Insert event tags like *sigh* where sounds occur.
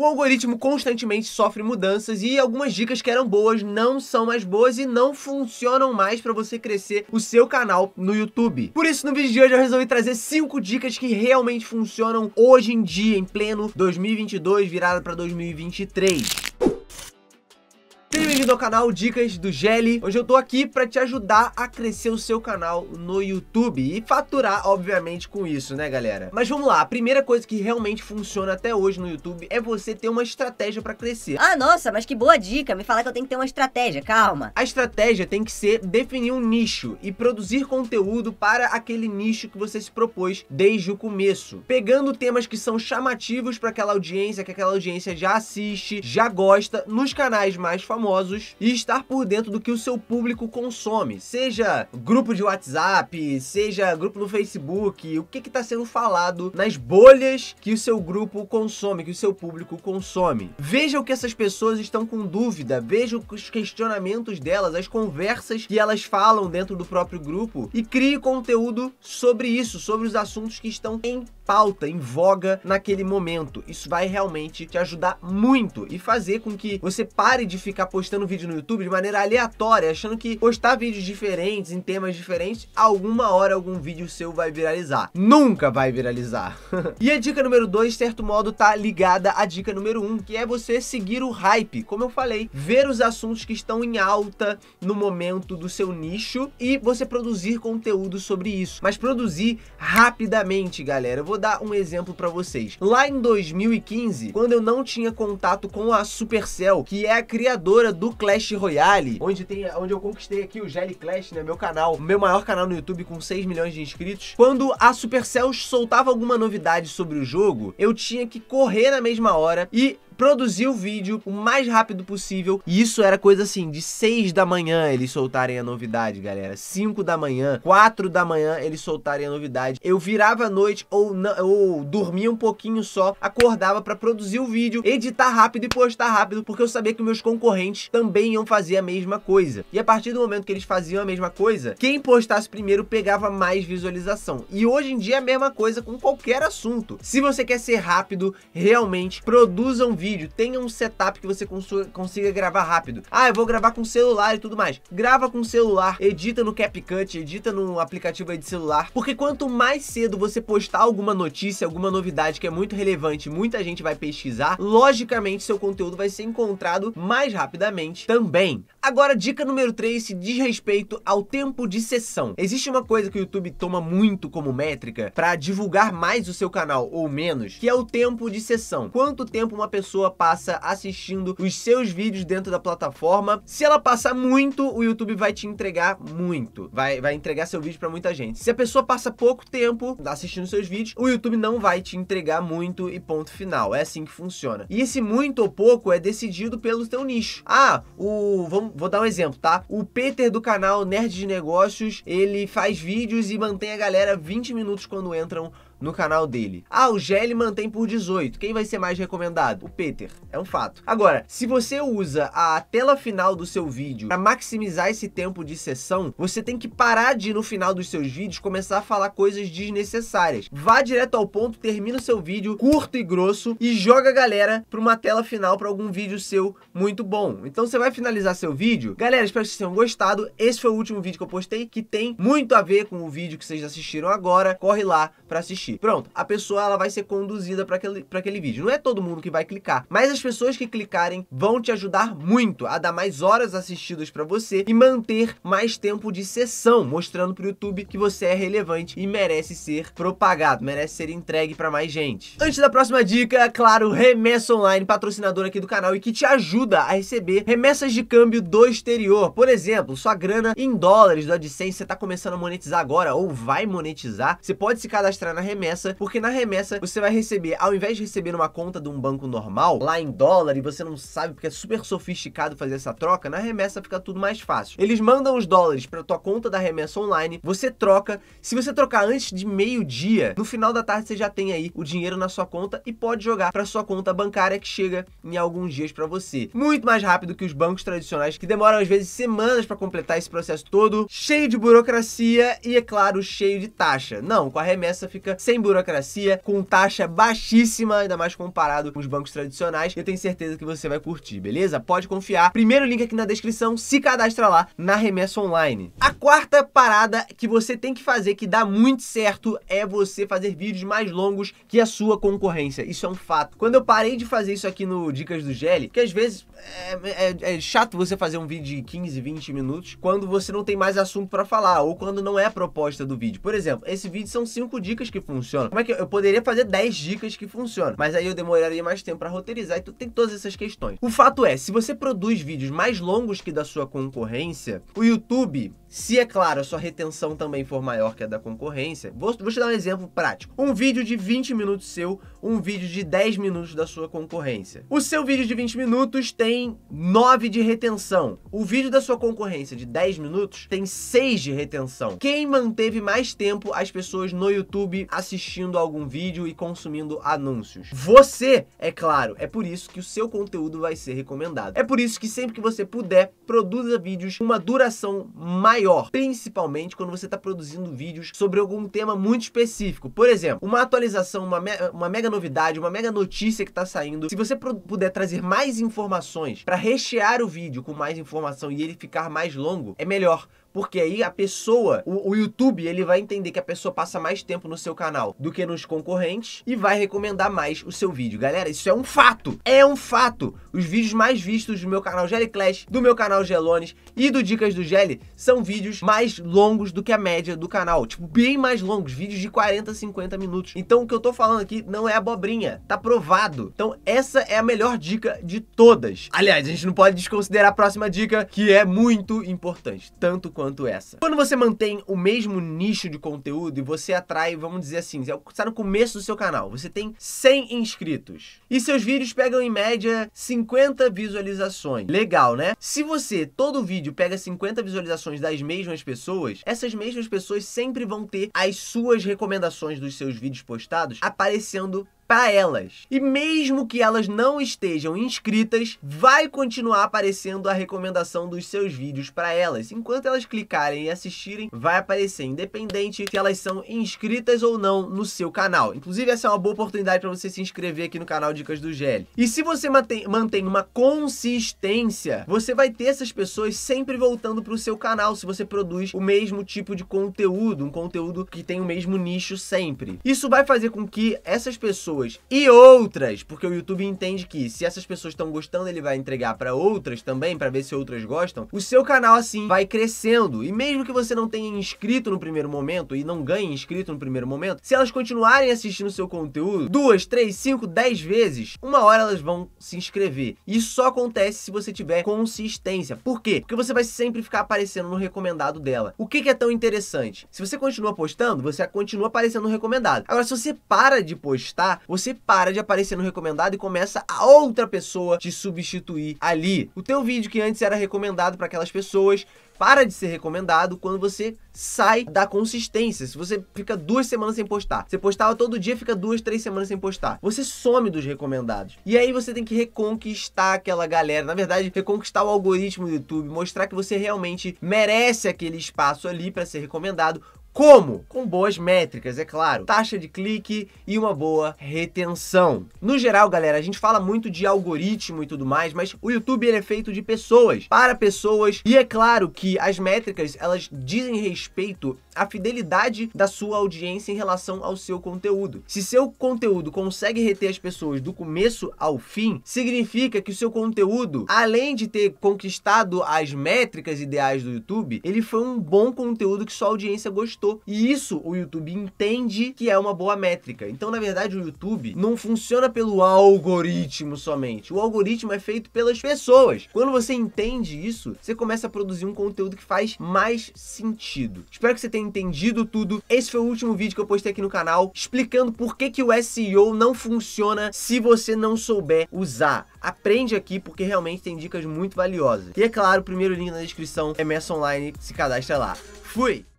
O algoritmo constantemente sofre mudanças e algumas dicas que eram boas não são mais boas e não funcionam mais para você crescer o seu canal no YouTube. Por isso, no vídeo de hoje eu resolvi trazer 5 dicas que realmente funcionam hoje em dia, em pleno 2022, virada para 2023. Bem-vindo ao canal Dicas do Gelli, hoje eu tô aqui para te ajudar a crescer o seu canal no YouTube e faturar, obviamente, com isso, né, galera? Mas vamos lá, a primeira coisa que realmente funciona até hoje no YouTube é você ter uma estratégia para crescer. Ah, nossa, mas que boa dica, me falar que eu tenho que ter uma estratégia, calma. A estratégia tem que ser definir um nicho e produzir conteúdo para aquele nicho que você se propôs desde o começo, pegando temas que são chamativos para aquela audiência, que aquela audiência já assiste, já gosta, nos canais mais famosos e estar por dentro do que o seu público consome, seja grupo de WhatsApp, seja grupo no Facebook, o que está sendo falado nas bolhas que o seu grupo consome, que o seu público consome. Veja o que essas pessoas estão com dúvida, veja os questionamentos delas, as conversas que elas falam dentro do próprio grupo e crie conteúdo sobre isso, sobre os assuntos que estão em pauta, em voga naquele momento. Isso vai realmente te ajudar muito e fazer com que você pare de ficar postando vídeo no YouTube de maneira aleatória, achando que postar vídeos diferentes, em temas diferentes, alguma hora algum vídeo seu vai viralizar. Nunca vai viralizar. *laughs* e a dica número 2, certo modo, tá ligada à dica número 1, um, que é você seguir o hype. Como eu falei, ver os assuntos que estão em alta no momento do seu nicho e você produzir conteúdo sobre isso. Mas produzir rapidamente, galera. Eu vou vou dar um exemplo para vocês. Lá em 2015, quando eu não tinha contato com a Supercell, que é a criadora do Clash Royale, onde tem onde eu conquistei aqui o Jelly Clash, né, meu canal, meu maior canal no YouTube com 6 milhões de inscritos. Quando a Supercell soltava alguma novidade sobre o jogo, eu tinha que correr na mesma hora e produzir o vídeo o mais rápido possível. E isso era coisa assim, de 6 da manhã eles soltarem a novidade, galera. 5 da manhã, 4 da manhã eles soltarem a novidade. Eu virava a noite ou, não, ou dormia um pouquinho só, acordava para produzir o vídeo, editar rápido e postar rápido, porque eu sabia que meus concorrentes também iam fazer a mesma coisa. E a partir do momento que eles faziam a mesma coisa, quem postasse primeiro pegava mais visualização. E hoje em dia é a mesma coisa com qualquer assunto. Se você quer ser rápido, realmente produza um vídeo vídeo, tenha um setup que você consiga gravar rápido. Ah, eu vou gravar com celular e tudo mais. Grava com celular, edita no CapCut, edita no aplicativo aí de celular, porque quanto mais cedo você postar alguma notícia, alguma novidade que é muito relevante, muita gente vai pesquisar, logicamente seu conteúdo vai ser encontrado mais rapidamente também. Agora, dica número 3 se diz respeito ao tempo de sessão. Existe uma coisa que o YouTube toma muito como métrica para divulgar mais o seu canal ou menos, que é o tempo de sessão. Quanto tempo uma pessoa pessoa passa assistindo os seus vídeos dentro da plataforma. Se ela passar muito, o YouTube vai te entregar muito. Vai, vai entregar seu vídeo para muita gente. Se a pessoa passa pouco tempo assistindo seus vídeos, o YouTube não vai te entregar muito e ponto final. É assim que funciona. E esse muito ou pouco é decidido pelo teu nicho. Ah, o vamos, vou dar um exemplo, tá? O Peter do canal Nerd de Negócios, ele faz vídeos e mantém a galera 20 minutos quando entram no canal dele. Ah, o GL mantém por 18. Quem vai ser mais recomendado? O Peter. É um fato. Agora, se você usa a tela final do seu vídeo para maximizar esse tempo de sessão, você tem que parar de no final dos seus vídeos começar a falar coisas desnecessárias. Vá direto ao ponto, termina o seu vídeo curto e grosso e joga a galera para uma tela final para algum vídeo seu muito bom. Então você vai finalizar seu vídeo. Galera, espero que vocês tenham gostado. Esse foi o último vídeo que eu postei que tem muito a ver com o vídeo que vocês assistiram agora. Corre lá para assistir assistir. Pronto, a pessoa ela vai ser conduzida para aquele, aquele vídeo. Não é todo mundo que vai clicar, mas as pessoas que clicarem vão te ajudar muito a dar mais horas assistidas para você e manter mais tempo de sessão, mostrando para o YouTube que você é relevante e merece ser propagado, merece ser entregue para mais gente. Antes da próxima dica, claro, Remessa Online, patrocinador aqui do canal e que te ajuda a receber remessas de câmbio do exterior. Por exemplo, sua grana em dólares do AdSense, você está começando a monetizar agora ou vai monetizar, você pode se cadastrar na Remessa remessa, porque na remessa você vai receber, ao invés de receber uma conta de um banco normal, lá em dólar, e você não sabe porque é super sofisticado fazer essa troca, na remessa fica tudo mais fácil. Eles mandam os dólares para tua conta da remessa online, você troca. Se você trocar antes de meio-dia, no final da tarde você já tem aí o dinheiro na sua conta e pode jogar para sua conta bancária que chega em alguns dias para você. Muito mais rápido que os bancos tradicionais que demoram às vezes semanas para completar esse processo todo, cheio de burocracia e é claro, cheio de taxa. Não, com a remessa fica sem burocracia, com taxa baixíssima, ainda mais comparado com os bancos tradicionais. Eu tenho certeza que você vai curtir, beleza? Pode confiar. Primeiro link aqui na descrição, se cadastra lá na Remessa Online. A quarta parada que você tem que fazer, que dá muito certo, é você fazer vídeos mais longos que a sua concorrência. Isso é um fato. Quando eu parei de fazer isso aqui no Dicas do Gelli, que às vezes é, é, é chato você fazer um vídeo de 15, 20 minutos quando você não tem mais assunto para falar ou quando não é a proposta do vídeo. Por exemplo, esse vídeo são cinco dicas que funcionam funciona? Como é que eu, poderia fazer 10 dicas que funcionam? Mas aí eu demoraria mais tempo para roteirizar e tu tem todas essas questões. O fato é, se você produz vídeos mais longos que da sua concorrência, o YouTube se, é claro, a sua retenção também for maior que a da concorrência, vou, vou, te dar um exemplo prático. Um vídeo de 20 minutos seu, um vídeo de 10 minutos da sua concorrência. O seu vídeo de 20 minutos tem 9 de retenção. O vídeo da sua concorrência de 10 minutos tem 6 de retenção. Quem manteve mais tempo as pessoas no YouTube assistindo algum vídeo e consumindo anúncios? Você, é claro. É por isso que o seu conteúdo vai ser recomendado. É por isso que sempre que você puder, produza vídeos com uma duração mais maior, principalmente quando você está produzindo vídeos sobre algum tema muito específico. Por exemplo, uma atualização, uma, me uma mega novidade, uma mega notícia que está saindo. Se você puder trazer mais informações para rechear o vídeo com mais informação e ele ficar mais longo, é melhor. Porque aí a pessoa, o, o, YouTube, ele vai entender que a pessoa passa mais tempo no seu canal do que nos concorrentes e vai recomendar mais o seu vídeo. Galera, isso é um fato. É um fato. Os vídeos mais vistos do meu canal Jelly Clash, do meu canal Gelones e do Dicas do Jelly são vídeos mais longos do que a média do canal. Tipo, bem mais longos, vídeos de 40, 50 minutos. Então o que eu tô falando aqui não é abobrinha, tá provado. Então essa é a melhor dica de todas. Aliás, a gente não pode desconsiderar a próxima dica, que é muito importante, tanto quanto essa. Quando você mantém o mesmo nicho de conteúdo e você atrai, vamos dizer assim, você é o tá no começo do seu canal, você tem 100 inscritos e seus vídeos pegam em média 50 visualizações. Legal, né? Se você, todo vídeo, pega 50 visualizações das essas mesmas pessoas, essas mesmas pessoas sempre vão ter as suas recomendações dos seus vídeos postados aparecendo para elas. E mesmo que elas não estejam inscritas, vai continuar aparecendo a recomendação dos seus vídeos para elas. Enquanto elas clicarem e assistirem, vai aparecer, independente se elas são inscritas ou não no seu canal. Inclusive, essa é uma boa oportunidade para você se inscrever aqui no canal Dicas do Gel. E se você mantém uma consistência, você vai ter essas pessoas sempre voltando para o seu canal se você produz o mesmo tipo de conteúdo, um conteúdo que tem o mesmo nicho sempre. Isso vai fazer com que essas pessoas pessoas e outras, porque o YouTube entende que se essas pessoas estão gostando, ele vai entregar para outras também, para ver se outras gostam. O seu canal assim vai crescendo. E mesmo que você não tenha inscrito no primeiro momento e não ganhe inscrito no primeiro momento, se elas continuarem assistindo seu conteúdo duas, três, cinco, dez vezes, uma hora elas vão se inscrever. Isso só acontece se você tiver consistência. Por quê? Porque você vai sempre ficar aparecendo no recomendado dela. O que, que é tão interessante? Se você continua postando, você continua aparecendo no recomendado. Agora, se você para de postar, você para de aparecer no recomendado e começa a outra pessoa te substituir ali. O teu vídeo que antes era recomendado para aquelas pessoas para de ser recomendado quando você sai da consistência. Se você fica duas semanas sem postar, você postava todo dia, fica duas, três semanas sem postar. Você some dos recomendados. E aí você tem que reconquistar aquela galera. Na verdade, reconquistar o algoritmo do YouTube, mostrar que você realmente merece aquele espaço ali para ser recomendado, como? Com boas métricas, é claro. Taxa de clique e uma boa retenção. No geral, galera, a gente fala muito de algoritmo e tudo mais, mas o YouTube ele é feito de pessoas, para pessoas, e é claro que as métricas, elas dizem respeito à fidelidade da sua audiência em relação ao seu conteúdo. Se seu conteúdo consegue reter as pessoas do começo ao fim, significa que o seu conteúdo, além de ter conquistado as métricas ideais do YouTube, ele foi um bom conteúdo que sua audiência gostou. E isso o YouTube entende que é uma boa métrica. Então, na verdade, o YouTube não funciona pelo algoritmo somente. O algoritmo é feito pelas pessoas. Quando você entende isso, você começa a produzir um conteúdo que faz mais sentido. Espero que você tenha entendido tudo. Esse foi o último vídeo que eu postei aqui no canal explicando por que, que o SEO não funciona se você não souber usar. Aprende aqui porque realmente tem dicas muito valiosas. E é claro, o primeiro link na descrição é Messa Online, se cadastra lá. Fui!